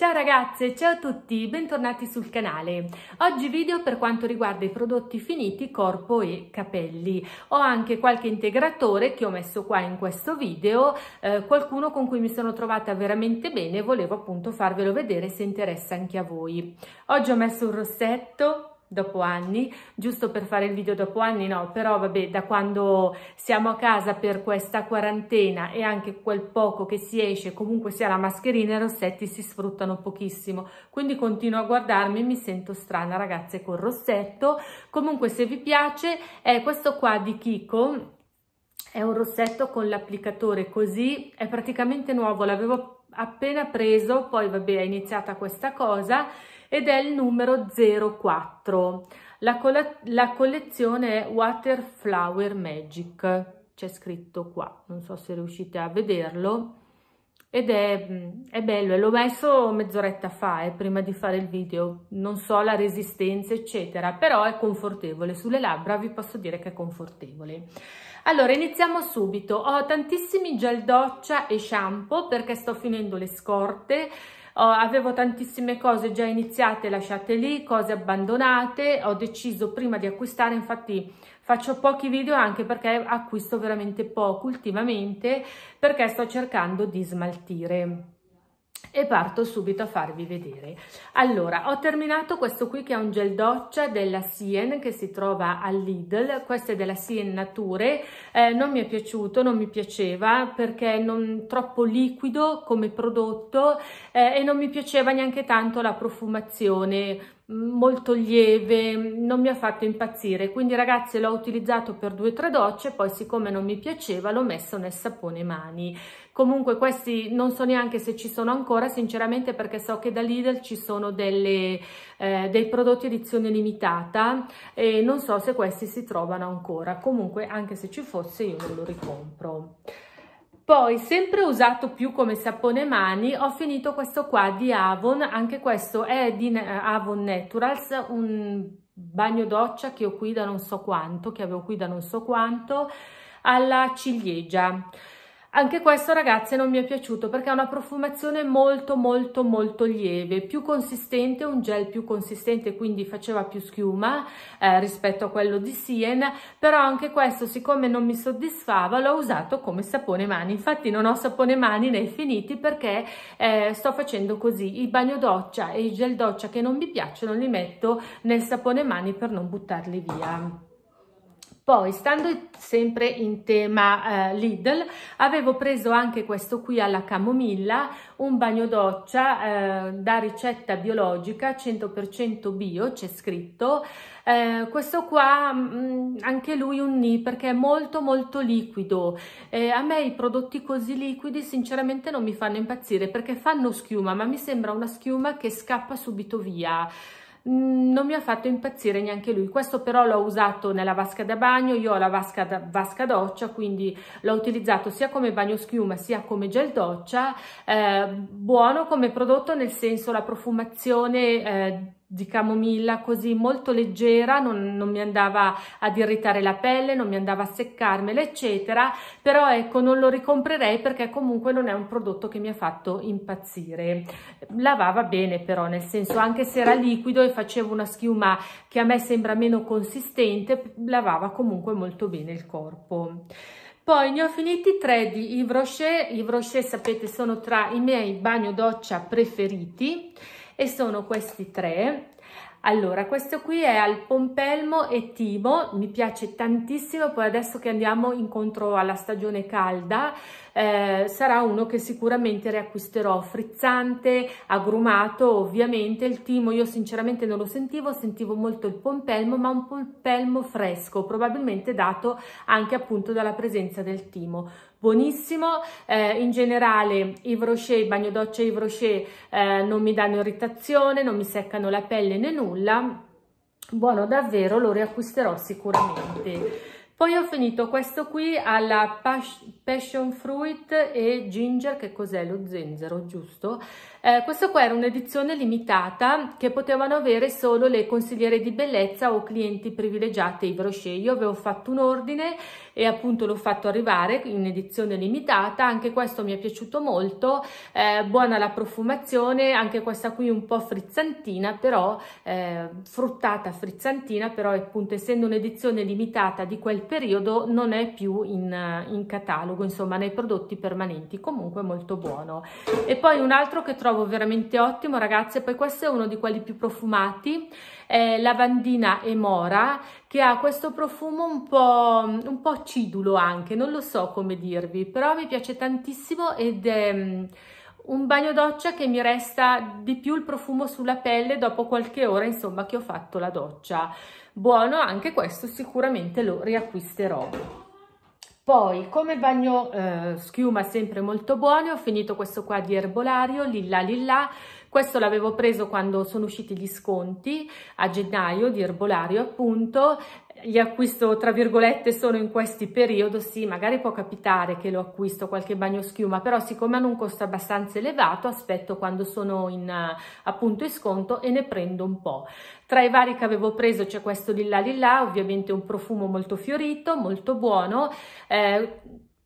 Ciao ragazze, ciao a tutti, bentornati sul canale. Oggi video per quanto riguarda i prodotti finiti corpo e capelli. Ho anche qualche integratore che ho messo qua in questo video, eh, qualcuno con cui mi sono trovata veramente bene, volevo appunto farvelo vedere se interessa anche a voi. Oggi ho messo un rossetto dopo anni, giusto per fare il video dopo anni no, però vabbè da quando siamo a casa per questa quarantena e anche quel poco che si esce comunque sia la mascherina e i rossetti si sfruttano pochissimo, quindi continuo a guardarmi mi sento strana ragazze col rossetto, comunque se vi piace è questo qua di Kiko, è un rossetto con l'applicatore così, è praticamente nuovo, l'avevo appena preso, poi vabbè è iniziata questa cosa ed è il numero 04. La, la collezione è Water Flower Magic, c'è scritto qua, non so se riuscite a vederlo. Ed è, mm, è bello, l'ho messo mezz'oretta fa, eh, prima di fare il video, non so la resistenza eccetera, però è confortevole, sulle labbra vi posso dire che è confortevole. Allora, iniziamo subito. Ho tantissimi gel doccia e shampoo perché sto finendo le scorte oh, avevo tantissime cose già iniziate lasciate lì, cose abbandonate, ho deciso prima di acquistare, infatti faccio pochi video anche perché acquisto veramente poco ultimamente perché sto cercando di smaltire e parto subito a farvi vedere. Allora, ho terminato questo qui che è un gel doccia della Sien che si trova al Lidl, questo è della Sien Nature, eh, non mi è piaciuto, non mi piaceva perché è troppo liquido come prodotto eh, e non mi piaceva neanche tanto la profumazione molto lieve, non mi ha fatto impazzire, quindi ragazzi l'ho utilizzato per due o tre docce, poi siccome non mi piaceva l'ho messo nel sapone mani. Comunque questi non so neanche se ci sono ancora, sinceramente perché so che da Lidl ci sono delle, eh, dei prodotti edizione limitata e non so se questi si trovano ancora, comunque anche se ci fosse io non lo ricompro. Poi, sempre usato più come sapone mani, ho finito questo qua di Avon, anche questo è di eh, Avon Naturals, un bagno doccia che ho qui da non so quanto, che avevo qui da non so quanto, alla ciliegia. Anche questo ragazze non mi è piaciuto perché ha una profumazione molto molto molto lieve, più consistente, un gel più consistente quindi faceva più schiuma eh, rispetto a quello di Sien, però anche questo siccome non mi soddisfava l'ho usato come sapone mani, infatti non ho sapone mani nei finiti perché eh, sto facendo così, i bagno doccia e i gel doccia che non mi piacciono li metto nel sapone mani per non buttarli via. Poi, stando sempre in tema eh, Lidl, avevo preso anche questo qui alla camomilla, un bagno doccia eh, da ricetta biologica, 100% bio, c'è scritto. Eh, questo qua, mh, mm, anche lui un ni perché è molto molto liquido. Eh, a me i prodotti così liquidi sinceramente non mi fanno impazzire perché fanno schiuma, ma mi sembra una schiuma che scappa subito via. Mm, non mi ha fatto impazzire neanche lui. Questo però l'ho usato nella vasca da bagno, io ho la vasca, da, vasca doccia, quindi l'ho utilizzato sia come bagno schiuma sia come gel doccia, eh, buono come prodotto nel senso la profumazione eh, di camomilla così molto leggera, non, non, mi andava ad irritare la pelle, non mi andava a seccarmela, eccetera, però ecco non lo ricomprerei perché comunque non è un prodotto che mi ha fatto impazzire. Lavava bene però, nel senso anche se era liquido e facevo una schiuma che a me sembra meno consistente, lavava comunque molto bene il corpo. Poi ne ho finiti tre di Yves Rocher, Yves Rocher sapete sono tra i miei bagno doccia preferiti, e sono questi tre. Allora, questo qui è al pompelmo e tibo, mi piace tantissimo, poi adesso che andiamo incontro alla stagione calda, eh, sarà uno che sicuramente riacquisterò frizzante, agrumato ovviamente, il timo io sinceramente non lo sentivo, sentivo molto il pompelmo ma un pompelmo fresco, probabilmente dato anche appunto dalla presenza del timo buonissimo eh, in generale i Rocher, bagno doccia Yves Rocher eh, non mi danno irritazione non mi seccano la pelle né nulla buono davvero lo riacquisterò sicuramente poi ho finito questo qui alla passion fruit e ginger, che cos'è lo zenzero, giusto? Eh, questa qua era un'edizione limitata che potevano avere solo le consigliere di bellezza o clienti privilegiate i brochet. Io avevo fatto un ordine e appunto l'ho fatto arrivare in edizione limitata, anche questo mi è piaciuto molto, eh, buona la profumazione, anche questa qui un po' frizzantina però, eh, fruttata frizzantina però appunto essendo un'edizione limitata di quel periodo non è più in, in catalogo, insomma nei prodotti permanenti, comunque molto buono. E poi un altro che trovo trovo veramente ottimo ragazze, poi questo è uno di quelli più profumati, eh, lavandina e mora, che ha questo profumo un po', un po' cidulo anche, non lo so come dirvi, però mi piace tantissimo ed è mm, un bagno doccia che mi resta di più il profumo sulla pelle dopo qualche ora insomma che ho fatto la doccia buono anche questo sicuramente lo riacquisterò poi, come bagno eh, schiuma sempre molto buono, ho finito questo qua di Erbolario, Lilla Lilla. Questo l'avevo preso quando sono usciti gli sconti, a gennaio, di Erbolario appunto. Gli acquisto, tra virgolette, sono in questi periodi, sì, magari può capitare che lo acquisto qualche bagno schiuma, però siccome hanno un costo abbastanza elevato, aspetto quando sono in, appunto in sconto e ne prendo un po'. Tra i vari che avevo preso c'è questo Lilla Lilla, ovviamente un profumo molto fiorito, molto buono, eh,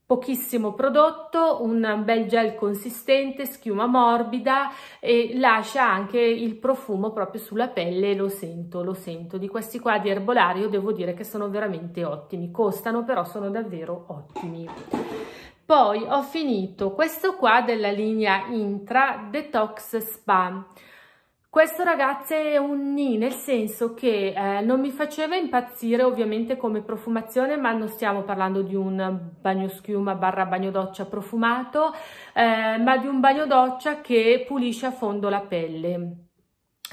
pochissimo prodotto, un bel gel consistente, schiuma morbida e lascia anche il profumo proprio sulla pelle, lo sento, lo sento. Di questi qua di Erbolario devo dire che sono veramente ottimi, costano però sono davvero ottimi. Poi ho finito questo qua della linea Intra Detox Spa questo ragazze è un ni, nel senso che eh, non mi faceva impazzire ovviamente come profumazione, ma non stiamo parlando di un bagno schiuma barra bagno doccia profumato, eh, ma di un bagno doccia che pulisce a fondo la pelle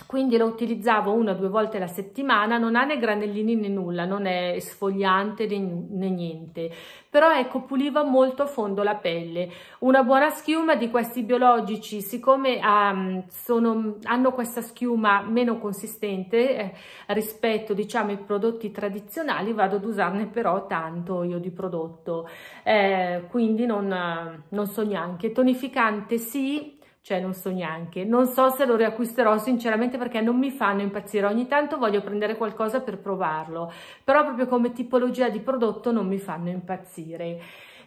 quindi lo utilizzavo una o due volte alla settimana, non ha né granellini né nulla, non è sfogliante né niente, però ecco puliva molto a fondo la pelle. Una buona schiuma di questi biologici, siccome um, sono, hanno questa schiuma meno consistente eh, rispetto diciamo ai prodotti tradizionali, vado ad usarne però tanto io di prodotto, eh, quindi non, non so neanche. Tonificante sì, cioè non so neanche, non so se lo riacquisterò sinceramente perché non mi fanno impazzire, ogni tanto voglio prendere qualcosa per provarlo, però proprio come tipologia di prodotto non mi fanno impazzire.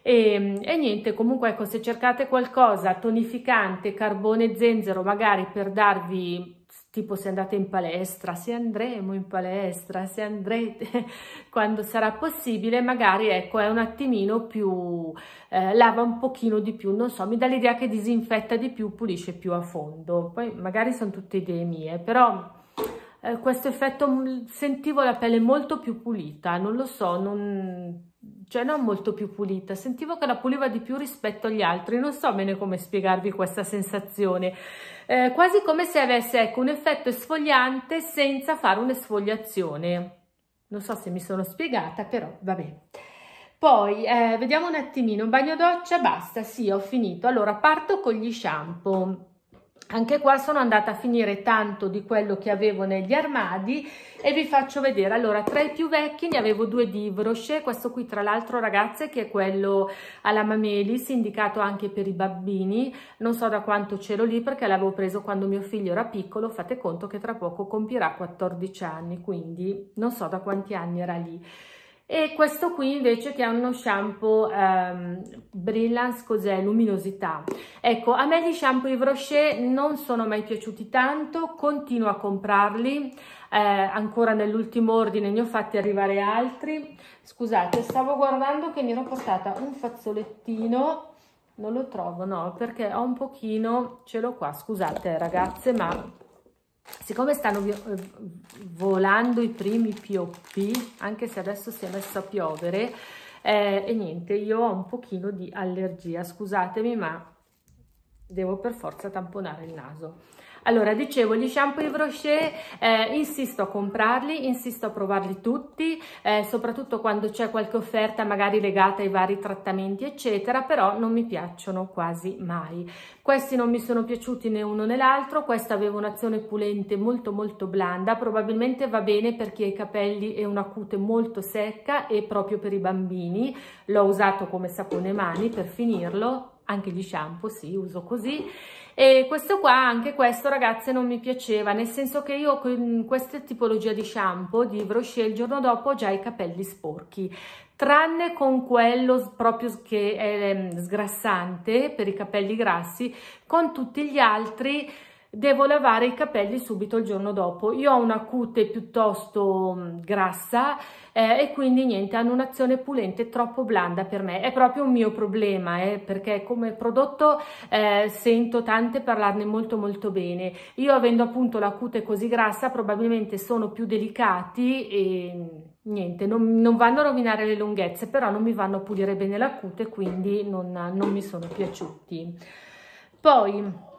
E, ehm, e, niente comunque ecco se cercate qualcosa tonificante carbone zenzero magari per darvi tipo se andate in palestra, se andremo in palestra, se andrete quando sarà possibile, magari ecco è un attimino più, eh, lava un pochino di più, non so, mi dà l'idea che disinfetta di più, pulisce più a fondo, poi magari sono tutte idee mie, però eh, questo effetto mm, sentivo la pelle molto più pulita, non lo so, non cioè non molto più pulita, sentivo che la puliva di più rispetto agli altri, non so bene come spiegarvi questa sensazione, eh, quasi come se avesse ecco, un effetto esfogliante senza fare un'esfogliazione, non so se mi sono spiegata però va bene. Poi eh, vediamo un attimino, un bagno doccia, basta, sì ho finito, allora parto con gli shampoo anche qua sono andata a finire tanto di quello che avevo negli armadi e vi faccio vedere allora tra i più vecchi ne avevo due di Vroche questo qui tra l'altro ragazze che è quello alla Mamelis indicato anche per i bambini non so da quanto ce l'ho lì perché l'avevo preso quando mio figlio era piccolo fate conto che tra poco compirà 14 anni quindi non so da quanti anni era lì e questo qui invece che è uno shampoo ehm, Brillance cos'è? Luminosità. Ecco, a me gli shampoo Yves Rocher non sono mai piaciuti tanto, continuo a comprarli, eh, ancora nell'ultimo ordine ne ho fatti arrivare altri. Scusate, stavo guardando che mi ero portata un fazzolettino, non lo trovo, no, perché ho un pochino, ce l'ho qua, scusate ragazze, ma siccome stanno eh, volando i primi pioppi, anche se adesso si è messo a piovere, eh, e niente, io ho un pochino di allergia, scusatemi, ma devo per forza tamponare il naso. Allora, dicevo, gli shampoo Yves Rocher, eh, insisto a comprarli, insisto a provarli tutti, eh, soprattutto quando c'è qualche offerta magari legata ai vari trattamenti, eccetera, però non mi piacciono quasi mai. Questi non mi sono piaciuti né uno né l'altro, questo aveva un'azione pulente molto molto blanda, probabilmente va bene per chi ha i capelli e una cute molto secca e proprio per i bambini, l'ho usato come sapone mani per finirlo, anche gli shampoo, sì, uso così e questo qua anche questo ragazze non mi piaceva nel senso che io con questa tipologia di shampoo di Brochet il giorno dopo ho già i capelli sporchi tranne con quello proprio che è ehm, sgrassante per i capelli grassi con tutti gli altri devo lavare i capelli subito il giorno dopo. Io ho una cute piuttosto mm, grassa eh, e quindi niente, hanno un'azione pulente troppo blanda per me. È proprio un mio problema eh, perché come prodotto eh, sento tante parlarne molto molto bene. Io avendo appunto la cute così grassa probabilmente sono più delicati e mm, niente, non, non, vanno a rovinare le lunghezze, però non mi vanno a pulire bene la cute quindi non, non mi sono piaciuti. Poi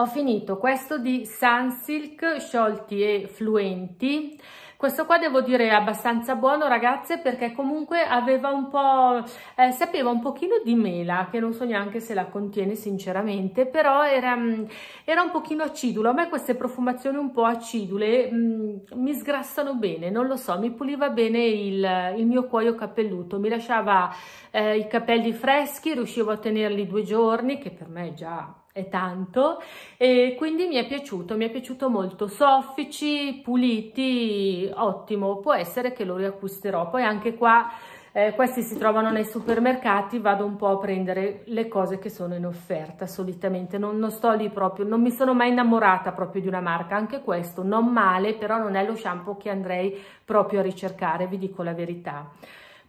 ho finito questo di Sunsilk sciolti e fluenti questo qua devo dire è abbastanza buono ragazze perché comunque aveva un po' eh, sapeva un pochino di mela che non so neanche se la contiene sinceramente però era, mm, era un pochino acidulo a me queste profumazioni un po' acidule mh, mm, mi sgrassano bene non lo so mi puliva bene il, il mio cuoio capelluto mi lasciava eh, i capelli freschi riuscivo a tenerli due giorni che per me è già e tanto e quindi mi è piaciuto, mi è piaciuto molto, soffici, puliti, ottimo, può essere che lo riacquisterò, poi anche qua eh, questi si trovano nei supermercati, vado un po' a prendere le cose che sono in offerta solitamente, non, non, sto lì proprio, non mi sono mai innamorata proprio di una marca, anche questo non male, però non è lo shampoo che andrei proprio a ricercare, vi dico la verità.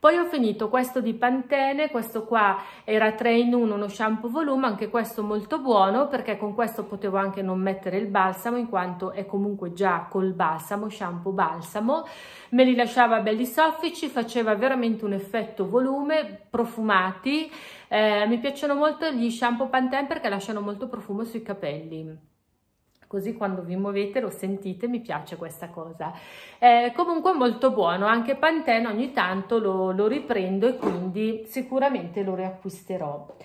Poi ho finito questo di Pantene, questo qua era 3 in 1, uno shampoo volume, anche questo molto buono perché con questo potevo anche non mettere il balsamo in quanto è comunque già col balsamo, shampoo balsamo. Me li lasciava belli soffici, faceva veramente un effetto volume, profumati. Eh, mi piacciono molto gli shampoo Pantene perché lasciano molto profumo sui capelli così quando vi muovete lo sentite, mi piace questa cosa. Eh, comunque molto buono, anche Pantene ogni tanto lo, lo riprendo e quindi sicuramente lo riacquisterò.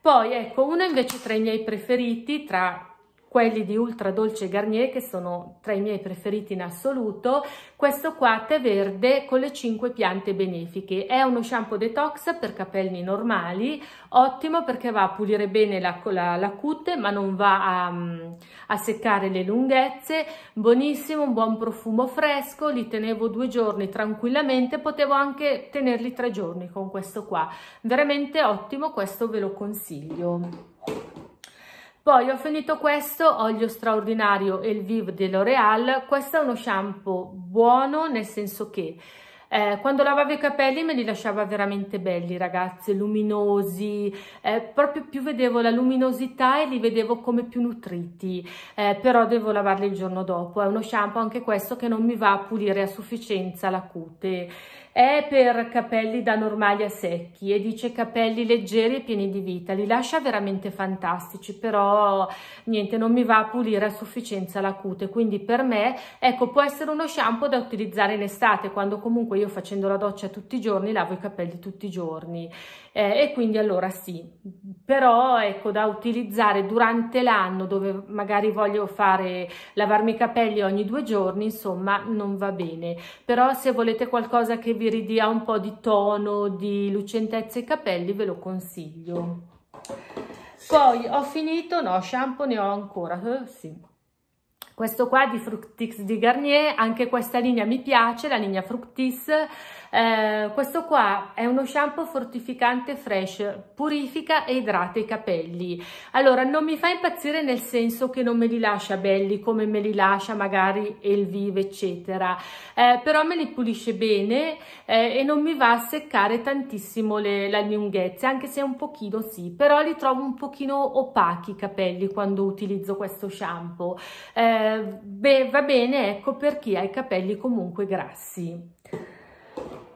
Poi ecco, uno invece tra i miei preferiti, tra quelli di Ultra Dolce Garnier che sono tra i miei preferiti in assoluto, questo qua tè verde con le 5 piante benefiche, è uno shampoo detox per capelli normali, ottimo perché va a pulire bene la, la, la cute ma non va a, a seccare le lunghezze, buonissimo, un buon profumo fresco, li tenevo due giorni tranquillamente, potevo anche tenerli tre giorni con questo qua, veramente ottimo, questo ve lo consiglio. Poi ho finito questo olio straordinario El Elvive di L'Oreal, questo è uno shampoo buono nel senso che eh, quando lavavo i capelli me li lasciava veramente belli ragazzi, luminosi, eh, proprio più vedevo la luminosità e li vedevo come più nutriti, eh, però devo lavarli il giorno dopo, è uno shampoo anche questo che non mi va a pulire a sufficienza la cute, è per capelli da normali a secchi e dice capelli leggeri e pieni di vita, li lascia veramente fantastici, però niente, non mi va a pulire a sufficienza la cute, quindi per me, ecco, può essere uno shampoo da utilizzare in estate, quando comunque io facendo la doccia tutti i giorni lavo i capelli tutti i giorni eh, e quindi allora sì, però ecco da utilizzare durante l'anno dove magari voglio fare lavarmi i capelli ogni due giorni, insomma non va bene, però se volete qualcosa che vi ridia un po' di tono, di lucentezza ai capelli ve lo consiglio. Poi ho finito, no, shampoo ne ho ancora, eh, sì questo qua di Fructix di Garnier, anche questa linea mi piace, la linea Fructis, eh, questo qua è uno shampoo fortificante fresh, purifica e idrata i capelli. Allora, non mi fa impazzire nel senso che non me li lascia belli come me li lascia magari Elvive, eccetera, eh, però me li pulisce bene eh, e non mi va a seccare tantissimo le, la lunghezza, anche se un pochino sì, però li trovo un pochino opachi i capelli quando utilizzo questo shampoo. Eh, eh, beh, va bene ecco per chi ha i capelli comunque grassi.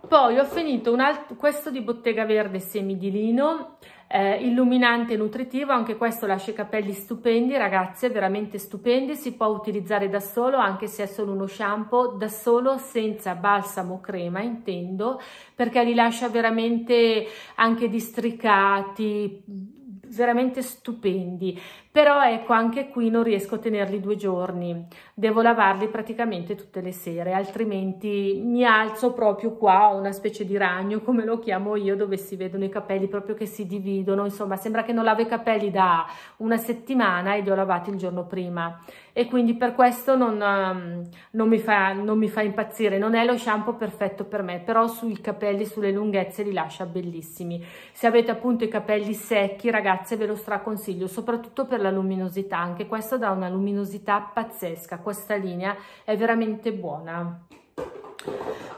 Poi ho finito un altro, questo di Bottega Verde Semi di Lino, eh, illuminante e nutritivo, anche questo lascia i capelli stupendi ragazze, veramente stupendi, si può utilizzare da solo anche se è solo uno shampoo, da solo senza balsamo crema intendo, perché li lascia veramente anche districati, veramente stupendi, però ecco anche qui non riesco a tenerli due giorni, devo lavarli praticamente tutte le sere, altrimenti mi alzo proprio qua, ho una specie di ragno come lo chiamo io dove si vedono i capelli proprio che si dividono, insomma sembra che non lavo i capelli da una settimana e li ho lavati il giorno prima e quindi per questo non, ehm, non, mi fa, non mi fa impazzire, non è lo shampoo perfetto per me, però sui capelli, sulle lunghezze li lascia bellissimi. Se avete appunto i capelli secchi ragazzi ragazze ve lo straconsiglio, soprattutto per la luminosità, anche questa dà una luminosità pazzesca, questa linea è veramente buona.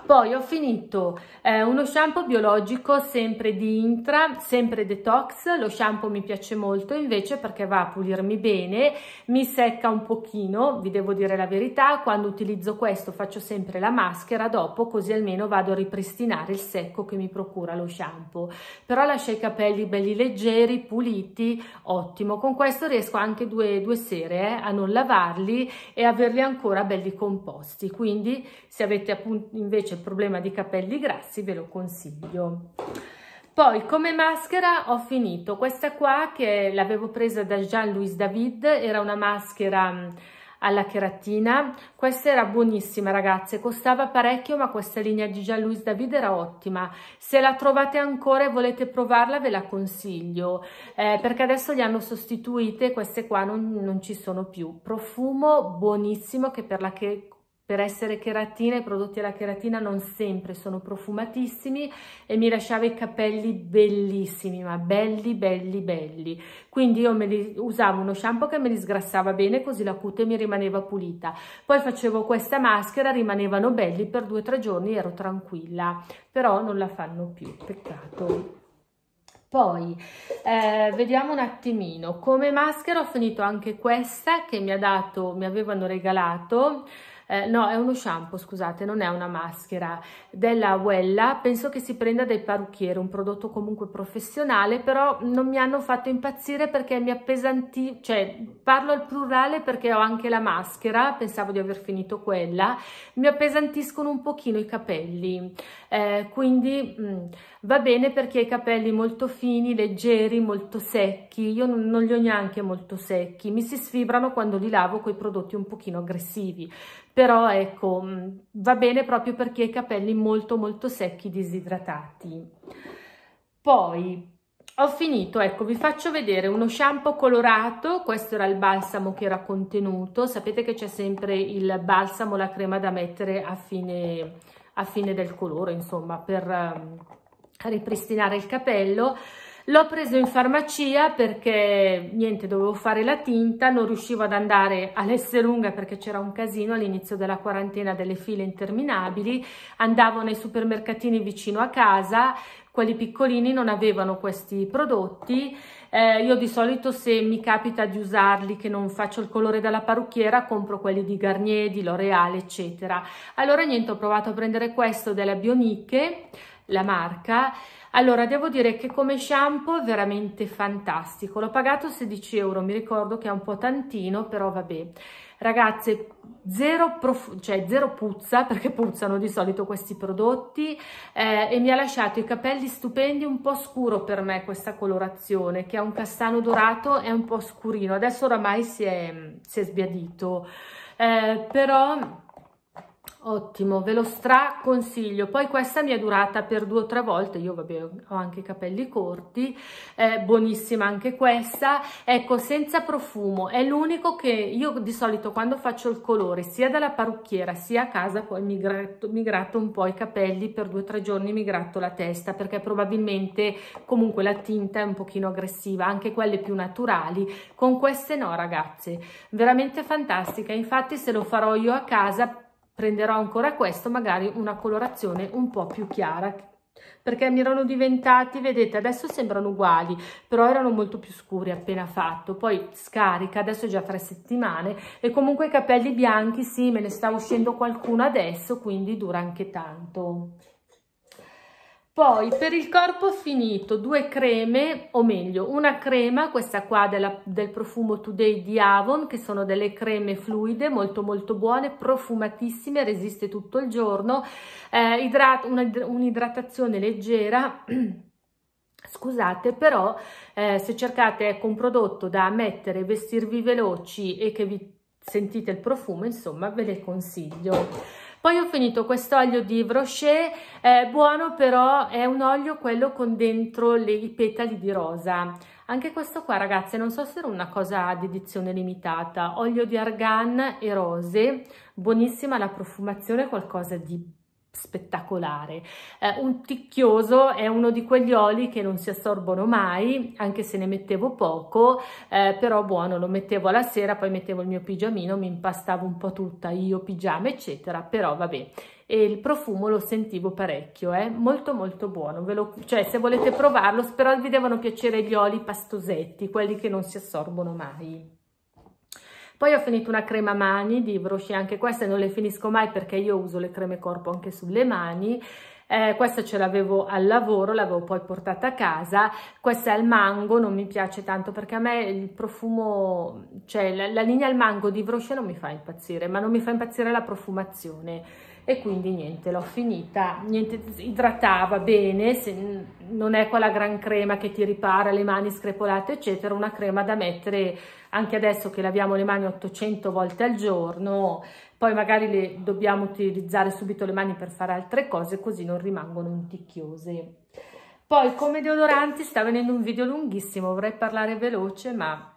Poi ho finito eh, uno shampoo biologico sempre di Intra, sempre detox, lo shampoo mi piace molto invece perché va a pulirmi bene, mi secca un pochino, vi devo dire la verità, quando utilizzo questo faccio sempre la maschera dopo così almeno vado a ripristinare il secco che mi procura lo shampoo, però lascia i capelli belli leggeri, puliti, ottimo, con questo riesco anche due, due sere eh, a non lavarli e averli ancora belli composti, quindi se avete appunto un, invece problema di capelli grassi ve lo consiglio. Poi come maschera ho finito questa qua che l'avevo presa da Jean-Louis David, era una maschera mm, alla cheratina, questa era buonissima ragazze, costava parecchio ma questa linea di Jean-Louis David era ottima, se la trovate ancora e volete provarla ve la consiglio, eh, perché adesso le hanno sostituite, queste qua non, non ci sono più, profumo buonissimo che per la che per essere cheratina i prodotti alla cheratina non sempre sono profumatissimi e mi lasciava i capelli bellissimi ma belli belli belli quindi io li, usavo uno shampoo che me li sgrassava bene così la cute mi rimaneva pulita poi facevo questa maschera rimanevano belli per due o tre giorni ero tranquilla però non la fanno più peccato poi eh, vediamo un attimino come maschera ho finito anche questa che mi ha dato mi avevano regalato eh, no è uno shampoo scusate non è una maschera della Wella penso che si prenda dai parrucchieri un prodotto comunque professionale però non mi hanno fatto impazzire perché mi appesanti cioè parlo al plurale perché ho anche la maschera pensavo di aver finito quella mi appesantiscono un pochino i capelli eh, quindi mh, mm, va bene perché i capelli molto fini leggeri molto secchi io non, non li ho neanche molto secchi mi si sfibrano quando li lavo con i prodotti un pochino aggressivi però ecco, mm, va bene proprio per chi ha i capelli molto molto secchi, disidratati. Poi, ho finito, ecco, vi faccio vedere uno shampoo colorato, questo era il balsamo che era contenuto, sapete che c'è sempre il balsamo, la crema da mettere a fine, a fine del colore, insomma, per um, ripristinare il capello, L'ho preso in farmacia perché niente, dovevo fare la tinta, non riuscivo ad andare all'Esserunga perché c'era un casino all'inizio della quarantena delle file interminabili, andavo nei supermercatini vicino a casa, quelli piccolini non avevano questi prodotti. Eh, io di solito se mi capita di usarli che non faccio il colore della parrucchiera compro quelli di Garnier, di L'Oreal eccetera. Allora niente ho provato a prendere questo della Bioniche, la marca allora, devo dire che come shampoo è veramente fantastico. L'ho pagato 16 euro, mi ricordo che è un po' tantino, però vabbè. Ragazze, zero, cioè zero puzza, perché puzzano di solito questi prodotti, eh, e mi ha lasciato i capelli stupendi, un po' scuro per me questa colorazione, che è un castano dorato e un po' scurino. Adesso oramai si è, si è sbiadito, eh, però Ottimo, ve lo straconsiglio. Poi questa mi è durata per due o tre volte, io vabbè ho anche i capelli corti, eh, buonissima anche questa. Ecco, senza profumo, è l'unico che io di solito quando faccio il colore, sia dalla parrucchiera sia a casa, poi mi gratto, mi gratto un po' i capelli, per due o tre giorni mi gratto la testa, perché probabilmente comunque la tinta è un pochino aggressiva, anche quelle più naturali. Con queste no ragazze, veramente fantastica. Infatti se lo farò io a casa prenderò ancora questo magari una colorazione un po' più chiara perché mi erano diventati, vedete, adesso sembrano uguali, però erano molto più scuri appena fatto, poi scarica, adesso è già tre settimane, e comunque i capelli bianchi, sì, me ne sta uscendo qualcuno adesso, quindi dura anche tanto. Poi per il corpo ho finito due creme, o meglio una crema, questa qua della, del profumo Today di Avon, che sono delle creme fluide molto molto buone, profumatissime, resiste tutto il giorno, eh, idrat un'idratazione leggera, Scusate, però eh, se cercate ecco, un prodotto da mettere, vestirvi veloci e che vi sentite il profumo, insomma, ve le consiglio. Poi ho finito quest'olio di Brochet, eh, buono però è un olio quello con dentro le, i petali di rosa. Anche questo qua ragazze non so se era una cosa di edizione limitata, olio di argan e rose, buonissima la profumazione, qualcosa di spettacolare. Eh, un ticchioso è uno di quegli oli che non si assorbono mai, anche se ne mettevo poco, eh, però buono, lo mettevo la sera, poi mettevo il mio pigiamino, mi impastavo un po' tutta, io pigiama eccetera, però vabbè. E il profumo lo sentivo parecchio, è eh? molto molto buono, Ve lo, cioè se volete provarlo, però vi devono piacere gli oli pastosetti, quelli che non si assorbono mai. Poi ho finito una crema mani di Brosci, anche queste non le finisco mai perché io uso le creme corpo anche sulle mani. Eh, questa ce l'avevo al lavoro, l'avevo poi portata a casa. Questa è al mango, non mi piace tanto perché a me il profumo, cioè la, la linea al mango di Broscia non mi fa impazzire, ma non mi fa impazzire la profumazione e quindi niente, l'ho finita, niente, idratava bene, se, non è quella gran crema che ti ripara le mani screpolate eccetera, una crema da mettere anche adesso che laviamo le mani 800 volte al giorno, poi magari le dobbiamo utilizzare subito le mani per fare altre cose così non rimangono inticchiose. Poi come deodoranti sta venendo un video lunghissimo, vorrei parlare veloce ma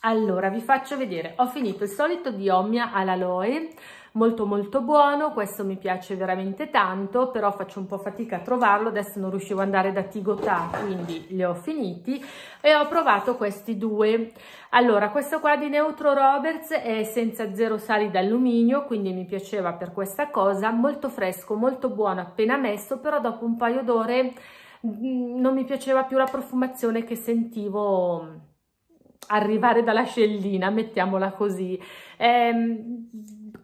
allora, vi faccio vedere. Ho finito il solito di Omia all'aloe molto molto buono, questo mi piace veramente tanto, però faccio un po' fatica a trovarlo, adesso non riuscivo ad andare da Tigotà, quindi li ho finiti e ho provato questi due. Allora, questo qua di Neutro Roberts è senza zero sali d'alluminio, quindi mi piaceva per questa cosa, molto fresco, molto buono appena messo, però dopo un paio d'ore mm, non mi piaceva più la profumazione che sentivo arrivare dalla scellina, mettiamola così. Ehm,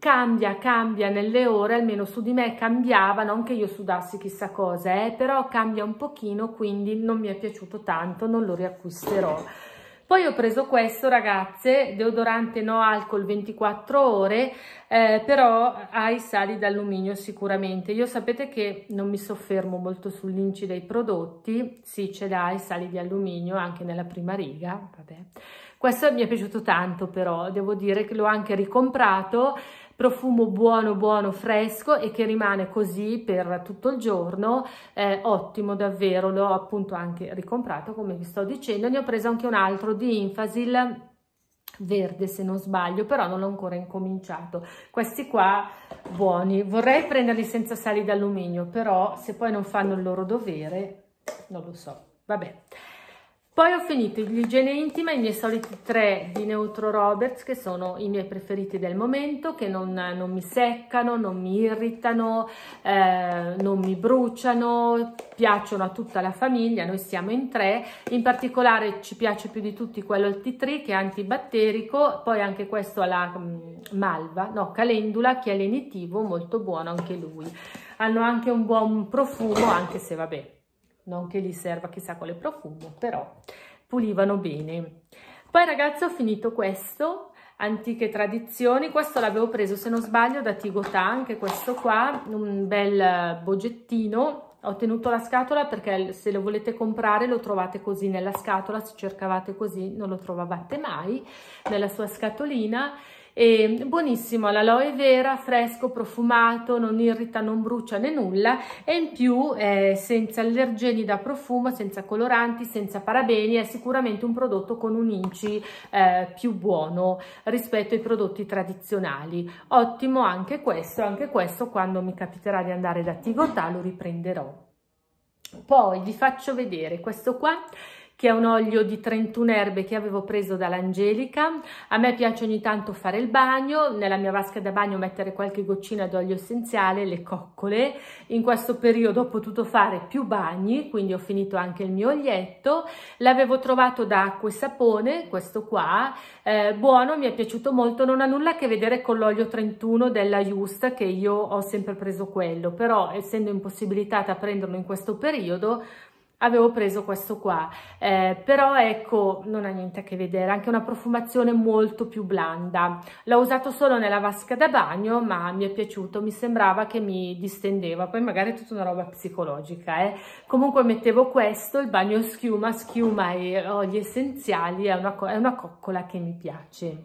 cambia, cambia nelle ore, almeno su di me cambiava, non che io sudassi chissà cosa, eh, però cambia un pochino, quindi non mi è piaciuto tanto, non lo riacquisterò. Poi ho preso questo, ragazze, deodorante no alcol 24 ore, eh, però ha i sali d'alluminio sicuramente. Io sapete che non mi soffermo molto sull'inci dei prodotti, sì ce l'ha i sali di alluminio anche nella prima riga, vabbè. Questo mi è piaciuto tanto però, devo dire che l'ho anche ricomprato profumo buono buono fresco e che rimane così per tutto il giorno eh, ottimo davvero l'ho appunto anche ricomprato come vi sto dicendo ne ho preso anche un altro di Infasil verde se non sbaglio però non ho ancora incominciato questi qua buoni vorrei prenderli senza sali d'alluminio però se poi non fanno il loro dovere non lo so vabbè poi ho finito l'igiene intima, i miei soliti tre di Neutro Roberts, che sono i miei preferiti del momento, che non, non mi seccano, non mi irritano, eh, non mi bruciano, piacciono a tutta la famiglia, noi siamo in tre. In particolare ci piace più di tutti quello al T3, che è antibatterico, poi anche questo alla mm, malva, no, calendula, che è lenitivo, molto buono anche lui. Hanno anche un buon profumo, anche se vabbè non che gli serva chissà quale profumo, però pulivano bene. Poi ragazzi ho finito questo, Antiche Tradizioni, questo l'avevo preso se non sbaglio da Tigotà, anche questo qua, un bel bogettino, ho tenuto la scatola perché se lo volete comprare lo trovate così nella scatola, se cercavate così non lo trovavate mai nella sua scatolina e buonissimo l'aloe vera, fresco, profumato, non irrita, non brucia né nulla e in più eh, senza allergeni da profumo, senza coloranti, senza parabeni, è sicuramente un prodotto con un inci eh, più buono rispetto ai prodotti tradizionali. Ottimo anche questo, anche questo quando mi capiterà di andare da Tigotà lo riprenderò. Poi vi faccio vedere questo qua che è un olio di 31 erbe che avevo preso dall'Angelica. A me piace ogni tanto fare il bagno, nella mia vasca da bagno mettere qualche goccina d'olio essenziale, le coccole. In questo periodo ho potuto fare più bagni, quindi ho finito anche il mio oljetto. L'avevo trovato da acqua e sapone, questo qua, eh, buono, mi è piaciuto molto, non ha nulla a che vedere con l'olio 31 della Just che io ho sempre preso quello, però essendo impossibilitata a prenderlo in questo periodo avevo preso questo qua eh, però ecco non ha niente a che vedere anche una profumazione molto più blanda l'ho usato solo nella vasca da bagno ma mi è piaciuto mi sembrava che mi distendeva poi magari è tutta una roba psicologica eh. comunque mettevo questo il bagno schiuma schiuma e olio essenziali è una, è una coccola che mi piace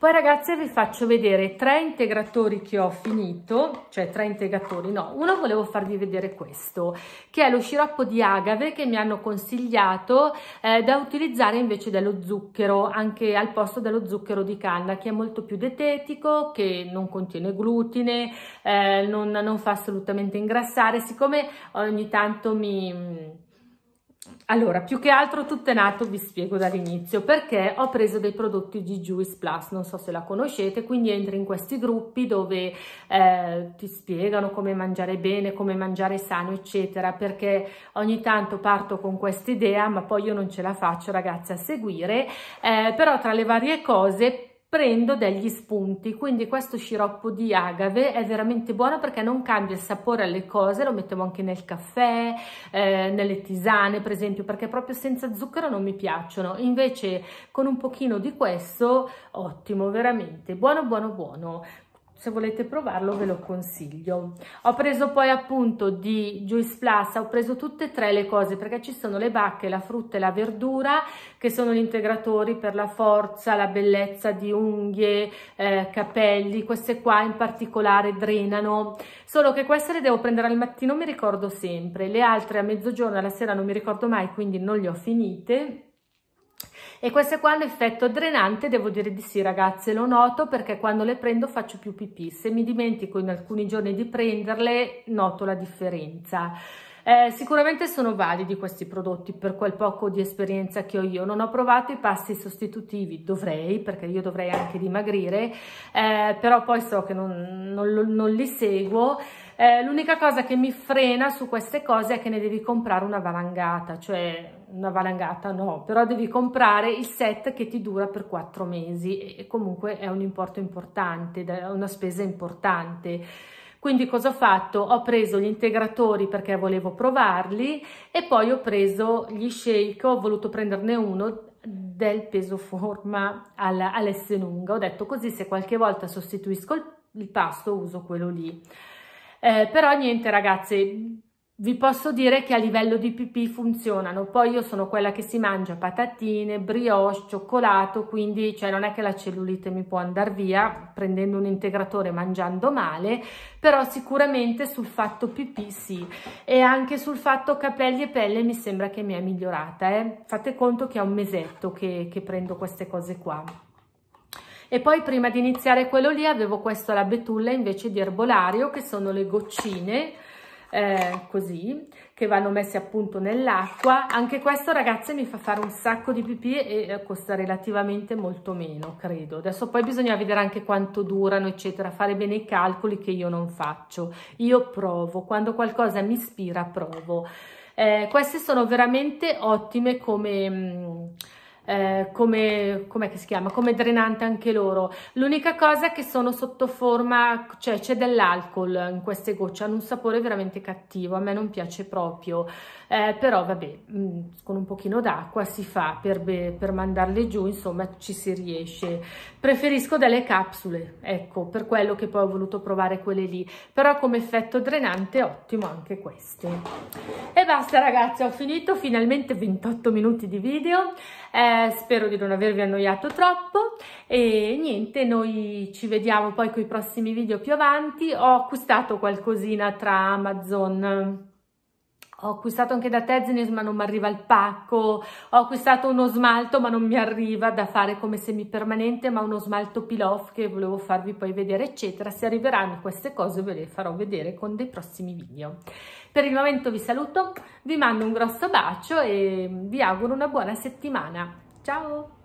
poi ragazze vi faccio vedere tre integratori che ho finito, cioè tre integratori, no, uno volevo farvi vedere questo, che è lo sciroppo di agave che mi hanno consigliato eh, da utilizzare invece dello zucchero, anche al posto dello zucchero di canna, che è molto più detetico, che non contiene glutine, eh, non, non fa assolutamente ingrassare, siccome ogni tanto mi allora, più che altro tutto è nato, vi spiego dall'inizio, perché ho preso dei prodotti di Juice Plus, non so se la conoscete, quindi entri in questi gruppi dove eh, ti spiegano come mangiare bene, come mangiare sano, eccetera, perché ogni tanto parto con questa idea, ma poi io non ce la faccio, ragazzi, a seguire, eh, però tra le varie cose prendo degli spunti, quindi questo sciroppo di agave è veramente buono perché non cambia il sapore alle cose, lo mettiamo anche nel caffè, eh, nelle tisane per esempio, perché proprio senza zucchero non mi piacciono, invece con un pochino di questo, ottimo, veramente, buono buono buono se volete provarlo ve lo consiglio. Ho preso poi appunto di Juice Plus, ho preso tutte e tre le cose perché ci sono le bacche, la frutta e la verdura che sono gli integratori per la forza, la bellezza di unghie, eh, capelli, queste qua in particolare drenano, solo che queste le devo prendere al mattino mi ricordo sempre, le altre a mezzogiorno alla sera non mi ricordo mai quindi non le ho finite e queste qua hanno effetto drenante, devo dire di sì ragazze, lo noto perché quando le prendo faccio più pipì, se mi dimentico in alcuni giorni di prenderle noto la differenza. Eh, sicuramente sono validi questi prodotti per quel poco di esperienza che ho io. Non ho provato i pasti sostitutivi, dovrei, perché io dovrei anche dimagrire, eh, però poi so che non, non, non li seguo eh, l'unica cosa che mi frena su queste cose è che ne devi comprare una valangata, cioè una valangata no, però devi comprare il set che ti dura per quattro mesi e comunque è un importo importante, una spesa importante. Quindi cosa ho fatto? Ho preso gli integratori perché volevo provarli e poi ho preso gli shake, ho voluto prenderne uno del peso forma all'S lunga. Ho detto così se qualche volta sostituisco il, pasto uso quello lì. Eh, però niente ragazzi, vi posso dire che a livello di pipì funzionano, poi io sono quella che si mangia patatine, brioche, cioccolato, quindi cioè non è che la cellulite mi può andare via prendendo un integratore mangiando male, però sicuramente sul fatto pipì sì e anche sul fatto capelli e pelle mi sembra che mi è migliorata, eh? fate conto che è un mesetto che, che prendo queste cose qua e poi prima di iniziare quello lì avevo questa la betulla invece di erbolario che sono le goccine eh, così che vanno messe appunto nell'acqua anche questo ragazze mi fa fare un sacco di pipì e eh, costa relativamente molto meno credo adesso poi bisogna vedere anche quanto durano eccetera fare bene i calcoli che io non faccio io provo quando qualcosa mi ispira provo eh, queste sono veramente ottime come mh, mm, eh, come, come si chiama? Come drenante anche loro. L'unica cosa è che sono sotto forma, cioè c'è dell'alcol in queste gocce, hanno un sapore veramente cattivo, a me non piace proprio, eh, però vabbè, mh, mm, con un pochino d'acqua si fa per, per mandarle giù, insomma ci si riesce. Preferisco delle capsule, ecco, per quello che poi ho voluto provare quelle lì, però come effetto drenante ottimo anche queste. E basta ragazzi, ho finito, finalmente 28 minuti di video. Eh, spero di non avervi annoiato troppo e niente, noi ci vediamo poi con i prossimi video più avanti. Ho acquistato qualcosina tra Amazon ho acquistato anche da Tezines ma non mi arriva il pacco, ho acquistato uno smalto ma non mi arriva da fare come semi permanente ma uno smalto peel off che volevo farvi poi vedere eccetera, se arriveranno queste cose ve le farò vedere con dei prossimi video. Per il momento vi saluto, vi mando un grosso bacio e vi auguro una buona settimana. Ciao!